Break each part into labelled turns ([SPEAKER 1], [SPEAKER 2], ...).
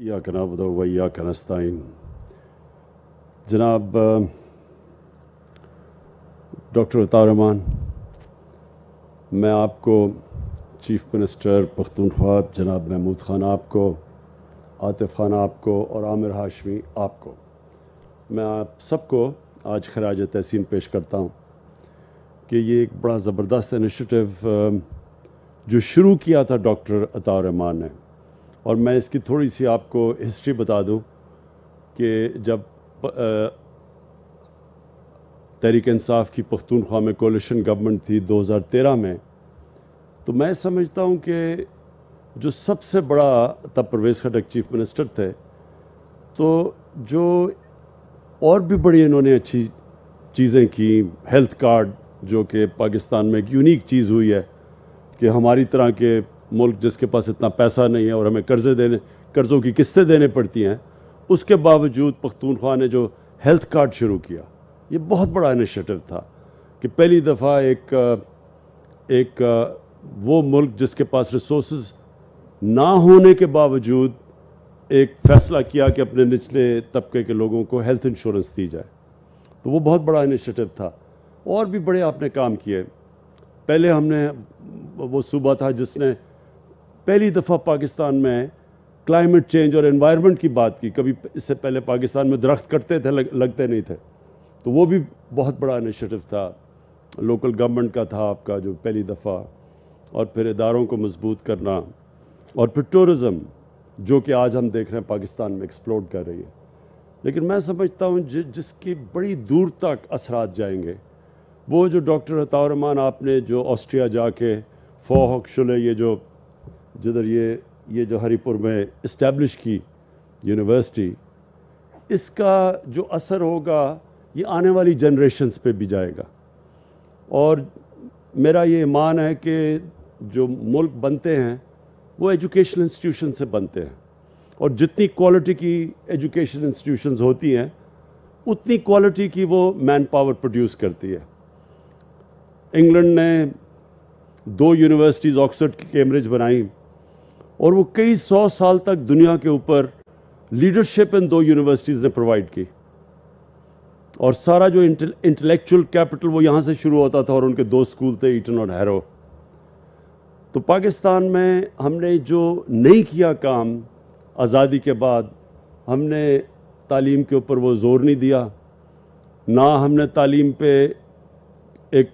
[SPEAKER 1] या कनाबद वैया कनस्ताइन जनाब डॉक्टर अतारमान मैं आपको चीफ मिनिस्टर पख्तूनख्वा जनाब महमूद खान आपको आतिफ खान आपको और आमिर हाशमी आपको मैं आप सबको आज खराज तहसीन पेश करता हूँ कि ये एक बड़ा ज़बरदस्त इनिशिएटिव जो शुरू किया था डॉक्टर अतारमान ने और मैं इसकी थोड़ी सी आपको हिस्ट्री बता दूं कि जब तहरीक इंसाफ की पख्तूनख्वा में कोलिशन गवर्नमेंट थी 2013 में तो मैं समझता हूँ कि जो सबसे बड़ा तब परवेज़ खटक चीफ मिनिस्टर थे तो जो और भी बड़ी इन्होंने अच्छी चीज़ें की हेल्थ कार्ड जो कि पाकिस्तान में एक यूनिक चीज़ हुई है कि हमारी तरह के मुल्क जिसके पास इतना पैसा नहीं है और हमें कर्ज़े देने कर्ज़ों की किस्तें देने पड़ती हैं उसके बावजूद पख्तूनख्वा ने जो हेल्थ कार्ड शुरू किया ये बहुत बड़ा इनिशिएटिव था कि पहली दफ़ा एक एक वो मुल्क जिसके पास रिसोर्स ना होने के बावजूद एक फ़ैसला किया कि अपने निचले तबके के लोगों को हेल्थ इंश्योरेंस दी जाए तो वो बहुत बड़ा इनिशिएटिव था और भी बड़े आपने काम किए पहले हमने वो सूबा था जिसने पहली दफ़ा पाकिस्तान में क्लाइमेट चेंज और इन्वायरमेंट की बात की कभी इससे पहले पाकिस्तान में दरख्त कटते थे लग, लगते नहीं थे तो वो भी बहुत बड़ा इनिशिएटिव था लोकल गवर्नमेंट का था आपका जो पहली दफ़ा और फिर इदारों को मजबूत करना और फिर टूरिज़म जो कि आज हम देख रहे हैं पाकिस्तान में एक्सप्लोर कर रही है लेकिन मैं समझता हूँ जि, जिसकी बड़ी दूर तक असरात जाएंगे वो जो डॉक्टर अतारमान आपने जो ऑस्ट्रिया जाके फोहक शुले ये जो जिधर ये ये जो हरीपुर में इस्टेब्लिश की यूनिवर्सिटी इसका जो असर होगा ये आने वाली जनरेशन्स पे भी जाएगा और मेरा ये मान है कि जो मुल्क बनते हैं वो एजुकेशन इंस्टीट्यूशन से बनते हैं और जितनी क्वालिटी की एजुकेशन इंस्टीट्यूशंस होती हैं उतनी क्वालिटी की वो मैन पावर प्रोड्यूस करती है इंग्लैंड ने दो यूनिवर्सिटीज़ ऑक्सफर्ड की कैम्ब्रिज बनाई और वो कई सौ साल तक दुनिया के ऊपर लीडरशिप इन दो यूनिवर्सिटीज़ ने प्रोवाइड की और सारा जो इंटेलेक्चुअल कैपिटल वो यहाँ से शुरू होता था और उनके दो स्कूल थे ईटन और हैरो तो पाकिस्तान में हमने जो नहीं किया काम आज़ादी के बाद हमने तालीम के ऊपर वो ज़ोर नहीं दिया ना हमने तालीम पे एक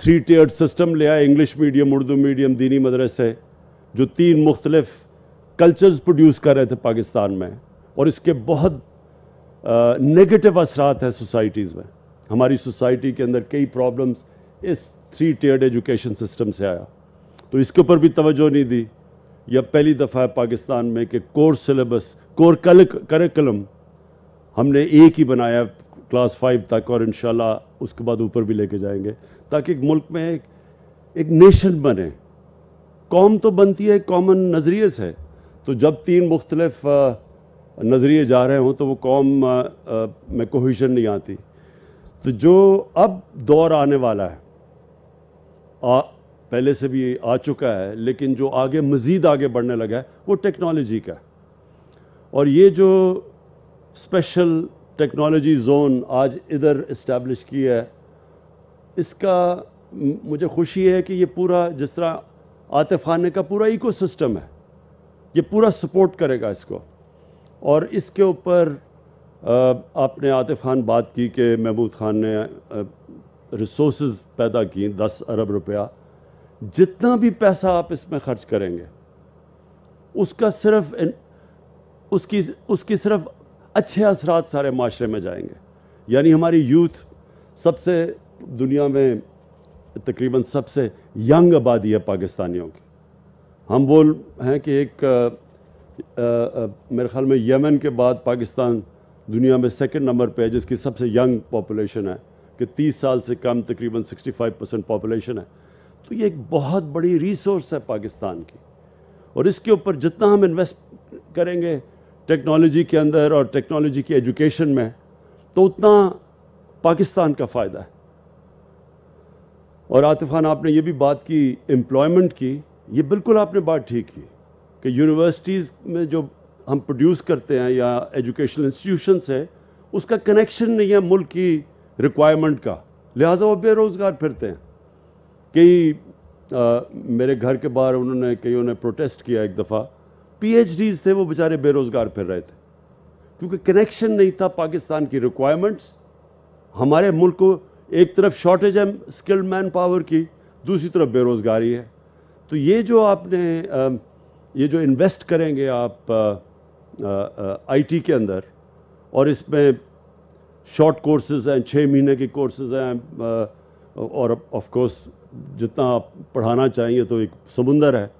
[SPEAKER 1] थ्री टीयर सिस्टम लिया इंग्लिश मीडियम उर्दू मीडियम दीनी मदरसे जो तीन मुख्तलफ़ कल्चर्स प्रोड्यूस कर रहे थे पाकिस्तान में और इसके बहुत नेगेटिव असरात हैं सोसाइटीज़ में हमारी सोसाइटी के अंदर कई प्रॉब्लम्स इस थ्री टेयर्ड एजुकेशन सिस्टम से आया तो इसके ऊपर भी तवज्जो नहीं दी यह पहली दफ़ा है पाकिस्तान में कि कोर सिलेबस कोर करिकुलम हमने एक ही बनाया क्लास फाइव तक और इन उसके बाद ऊपर भी लेके जाएंगे ताकि एक मुल्क में एक, एक नेशन बने कौम तो बनती है कॉमन नज़रिए से तो जब तीन मुख्तलफ नज़रिए जा रहे हों तो वो कौम में कोहिशन नहीं आती तो जो अब दौर आने वाला है आ, पहले से भी आ चुका है लेकिन जो आगे मज़ीद आगे बढ़ने लगा है वो टेक्नोलॉजी का है और ये जो स्पेशल टेक्नोलॉजी जोन आज इधर इस्टेब्लिश किया है इसका मुझे खुशी है कि ये पूरा जिस तरह आतिफ खान का पूरा सिस्टम है ये पूरा सपोर्ट करेगा इसको और इसके ऊपर आपने आतिफ खान बात की कि महमूद खान ने रिसोर्स पैदा किए दस अरब रुपया जितना भी पैसा आप इसमें ख़र्च करेंगे उसका सिर्फ इन, उसकी उसकी सिर्फ अच्छे असरात सारे माशरे में जाएंगे यानी हमारी यूथ सबसे दुनिया में तकरीबन सबसे यंग आबादी है पाकिस्तानियों की हम बोल हैं कि एक आ, आ, मेरे ख्याल में यमन के बाद पाकिस्तान दुनिया में सेकंड नंबर पे है जिसकी सबसे यंग पॉपुलेशन है कि 30 साल से कम तकरीबन 65 परसेंट पॉपुलेशन है तो ये एक बहुत बड़ी रिसोर्स है पाकिस्तान की और इसके ऊपर जितना हम इन्वेस्ट करेंगे टेक्नोलॉजी के अंदर और टेक्नोलॉजी की एजुकेशन में तो उतना पाकिस्तान का फ़ायदा है और आतिफ खान आपने ये भी बात की एम्प्लॉयमेंट की ये बिल्कुल आपने बात ठीक की कि यूनिवर्सिटीज़ में जो हम प्रोड्यूस करते हैं या एजुकेशनल इंस्टीट्यूशंस है उसका कनेक्शन नहीं है मुल्क की रिक्वायरमेंट का लिहाजा वो बेरोज़गार फिरते हैं कई मेरे घर के बाहर उन्होंने कईयों ने प्रोटेस्ट किया एक दफ़ा पीएचडीज थे वो बेचारे बेरोज़गार फिर रहे थे क्योंकि कनेक्शन नहीं था पाकिस्तान की रिक्वायरमेंट्स हमारे मुल्क को एक तरफ शॉर्टेज है स्किल्ड मैन पावर की दूसरी तरफ बेरोज़गारी है तो ये जो आपने ये जो इन्वेस्ट करेंगे आप आईटी के अंदर और इसमें शॉर्ट कोर्सेज हैं छः महीने के कोर्सेज हैं और ऑफ कोर्स जितना आप पढ़ाना चाहेंगे तो एक समुंदर है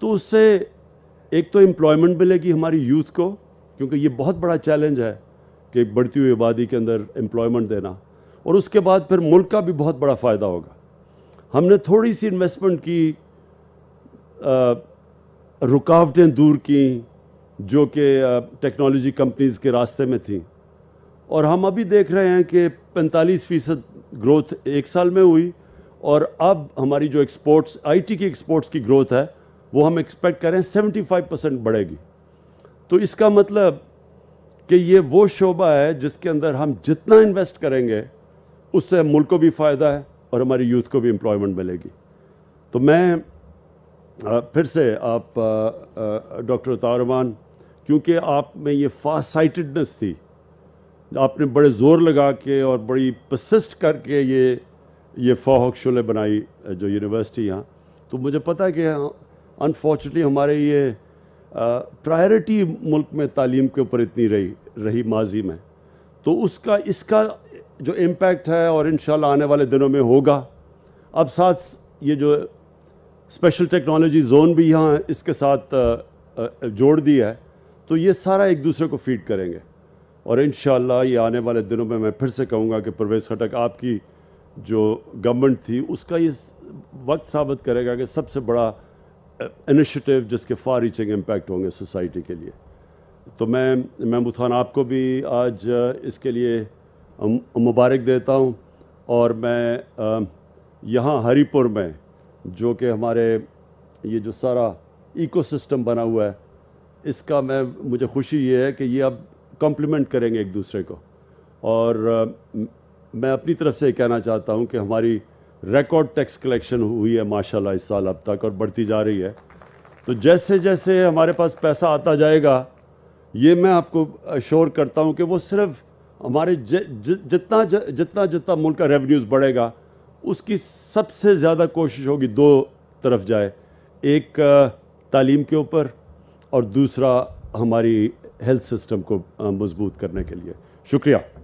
[SPEAKER 1] तो उससे एक तो एम्प्लॉयमेंट मिलेगी हमारी यूथ को क्योंकि ये बहुत बड़ा चैलेंज है कि बढ़ती हुई आबादी के अंदर एम्प्लॉयमेंट देना और उसके बाद फिर मुल्क का भी बहुत बड़ा फ़ायदा होगा हमने थोड़ी सी इन्वेस्टमेंट की रुकावटें दूर की जो कि टेक्नोलॉजी कंपनीज़ के रास्ते में थी और हम अभी देख रहे हैं कि 45 फ़ीसद ग्रोथ एक साल में हुई और अब हमारी जो एक्सपोर्ट्स आईटी की एक्सपोर्ट्स की ग्रोथ है वो हम एक्सपेक्ट कर रहे हैं सेवेंटी फाइव परसेंट बढ़ेगी तो इसका मतलब कि ये वो शोबा है जिसके अंदर हम जितना इन्वेस्ट करेंगे उससे मुल्क को भी फ़ायदा है और हमारी यूथ को भी एम्प्लॉयमेंट मिलेगी तो मैं फिर से आप डॉक्टर तारवान क्योंकि आप में ये फास्ट साइटेडनेस थी आपने बड़े ज़ोर लगा के और बड़ी पसिस्ट करके ये ये फ़ाहक शुले बनाई जो यूनिवर्सिटी यहाँ तो मुझे पता है कि अनफॉर्चुनेटली हाँ, हमारे ये प्रायोरिटी मुल्क में तालीम के ऊपर इतनी रही रही माजी में तो उसका इसका जो इम्पैक्ट है और इन आने वाले दिनों में होगा अब साथ ये जो स्पेशल टेक्नोलॉजी जोन भी यहाँ इसके साथ जोड़ दिया है तो ये सारा एक दूसरे को फीड करेंगे और इन ये आने वाले दिनों में मैं फिर से कहूँगा कि प्रवेश खटक आपकी जो गवर्नमेंट थी उसका ये वक्त साबित करेगा कि सबसे बड़ा इनिशिएटिव जिसके फार रीचिंग इम्पैक्ट होंगे सोसाइटी के लिए तो मैं महमूद खान आपको भी आज इसके लिए मुबारक देता हूँ और मैं यहाँ हरीपुर में जो कि हमारे ये जो सारा इकोसिस्टम बना हुआ है इसका मैं मुझे खुशी ये है कि ये अब कॉम्प्लीमेंट करेंगे एक दूसरे को और मैं अपनी तरफ से कहना चाहता हूँ कि हमारी रिकॉर्ड टैक्स कलेक्शन हुई है माशाल्लाह इस साल अब तक और बढ़ती जा रही है तो जैसे जैसे हमारे पास पैसा आता जाएगा ये मैं आपको शोर करता हूँ कि वो सिर्फ़ हमारे जितना जितना जितना मुल्क का रेवेन्यूज़ बढ़ेगा उसकी सबसे ज़्यादा कोशिश होगी दो तरफ जाए एक तालीम के ऊपर और दूसरा हमारी हेल्थ सिस्टम को मजबूत करने के लिए शुक्रिया